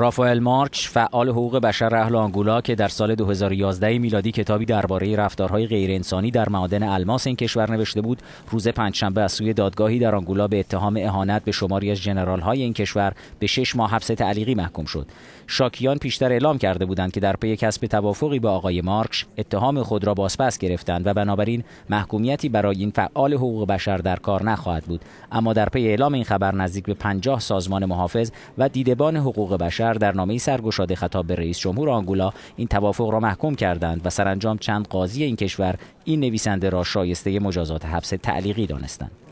رافائل مارچ فعال حقوق بشر اهل آنگولا که در سال 2011 میلادی کتابی درباره رفتارهای غیرانسانی در معادن الماس این کشور نوشته بود روز پنجشنبه از سوی دادگاهی در آنگولا به اتهام اهانت به شماری از های این کشور به شش ماه حبس تعلیقی محکوم شد شاکیان پیشتر اعلام کرده بودند که در پی کسب توافقی با آقای مارکش اتهام خود را بازپس گرفتند و بنابراین محکومیتی برای این فعال حقوق بشر در کار نخواهد بود اما در پی اعلام این خبر نزدیک به 50 سازمان محافظ و دیدبان حقوق بشر در نامه سرگشاده خطاب به رئیس جمهور آنگولا این توافق را محکوم کردند و سرانجام چند قاضی این کشور این نویسنده را شایسته مجازات حبس تعلیقی دانستند